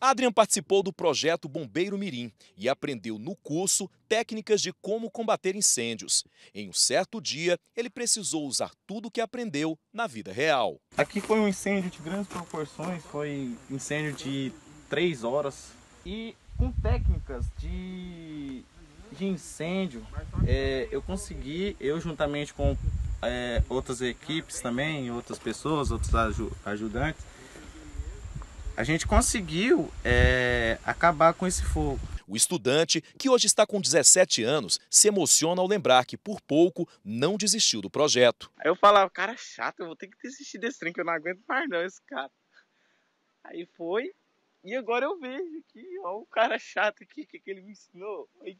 Adrian participou do projeto Bombeiro Mirim e aprendeu no curso técnicas de como combater incêndios. Em um certo dia, ele precisou usar tudo o que aprendeu na vida real. Aqui foi um incêndio de grandes proporções, foi incêndio de três horas. E com técnicas de, de incêndio, é, eu consegui, eu juntamente com é, outras equipes também, outras pessoas, outros aj ajudantes, a gente conseguiu é, acabar com esse fogo. O estudante, que hoje está com 17 anos, se emociona ao lembrar que, por pouco, não desistiu do projeto. Aí eu falava, cara é chato, eu vou ter que desistir desse trem, que eu não aguento mais não esse cara. Aí foi, e agora eu vejo que, ó, o cara chato aqui, que, que ele me ensinou. Olha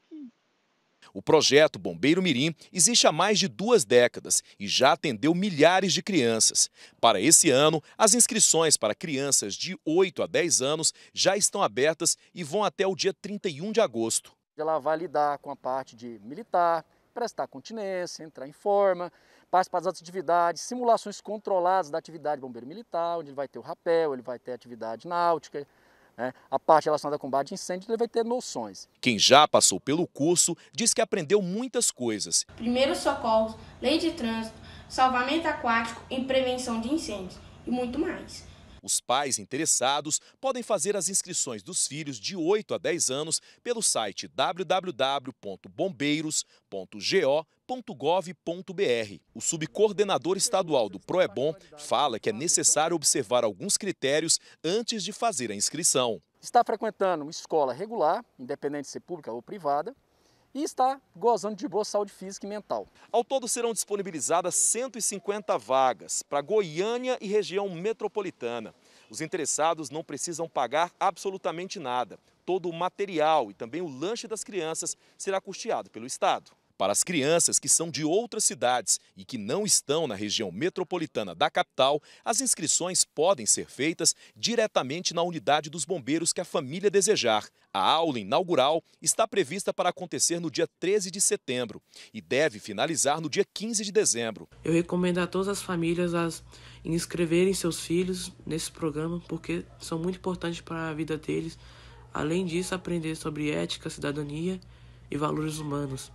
o projeto Bombeiro Mirim existe há mais de duas décadas e já atendeu milhares de crianças. Para esse ano, as inscrições para crianças de 8 a 10 anos já estão abertas e vão até o dia 31 de agosto. Ela vai lidar com a parte de militar, prestar continência, entrar em forma, participar das atividades, simulações controladas da atividade bombeiro militar, onde ele vai ter o rapel, ele vai ter atividade náutica, né, a parte relacionada com combate a incêndio, ele vai ter noções. Quem já passou pelo curso diz que aprendeu muitas coisas. Primeiros socorros, lei de trânsito, salvamento aquático e prevenção de incêndios e muito mais. Os pais interessados podem fazer as inscrições dos filhos de 8 a 10 anos pelo site www.bombeiros.go.gov.br. O subcoordenador estadual do Proebom fala que é necessário observar alguns critérios antes de fazer a inscrição. Está frequentando uma escola regular, independente de ser pública ou privada, e está gozando de boa saúde física e mental. Ao todo serão disponibilizadas 150 vagas para Goiânia e região metropolitana. Os interessados não precisam pagar absolutamente nada. Todo o material e também o lanche das crianças será custeado pelo Estado. Para as crianças que são de outras cidades e que não estão na região metropolitana da capital, as inscrições podem ser feitas diretamente na unidade dos bombeiros que a família desejar. A aula inaugural está prevista para acontecer no dia 13 de setembro e deve finalizar no dia 15 de dezembro. Eu recomendo a todas as famílias as inscreverem seus filhos nesse programa porque são muito importantes para a vida deles. Além disso, aprender sobre ética, cidadania e valores humanos.